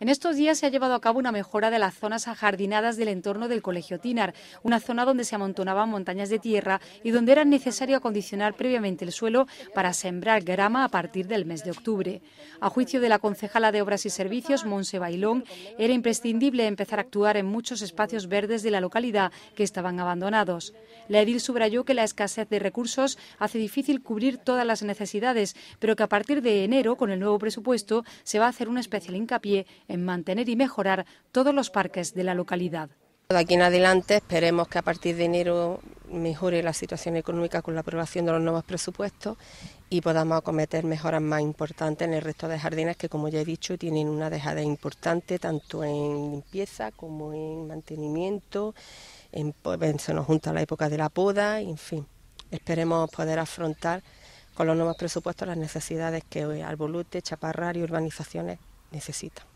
En estos días se ha llevado a cabo una mejora de las zonas ajardinadas del entorno del Colegio Tinar, una zona donde se amontonaban montañas de tierra y donde era necesario acondicionar previamente el suelo para sembrar grama a partir del mes de octubre. A juicio de la concejala de Obras y Servicios, Monse Bailón, era imprescindible empezar a actuar en muchos espacios verdes de la localidad que estaban abandonados. La edil subrayó que la escasez de recursos hace difícil cubrir todas las necesidades, pero que a partir de enero, con el nuevo presupuesto, se va a hacer un especial hincapié en mantener y mejorar todos los parques de la localidad. De aquí en adelante esperemos que a partir de enero mejore la situación económica con la aprobación de los nuevos presupuestos y podamos acometer mejoras más importantes en el resto de jardines que, como ya he dicho, tienen una dejada importante tanto en limpieza como en mantenimiento, en, se nos junta la época de la poda, en fin. Esperemos poder afrontar con los nuevos presupuestos las necesidades que hoy eh, Arbolute, Chaparrar y urbanizaciones necesitan.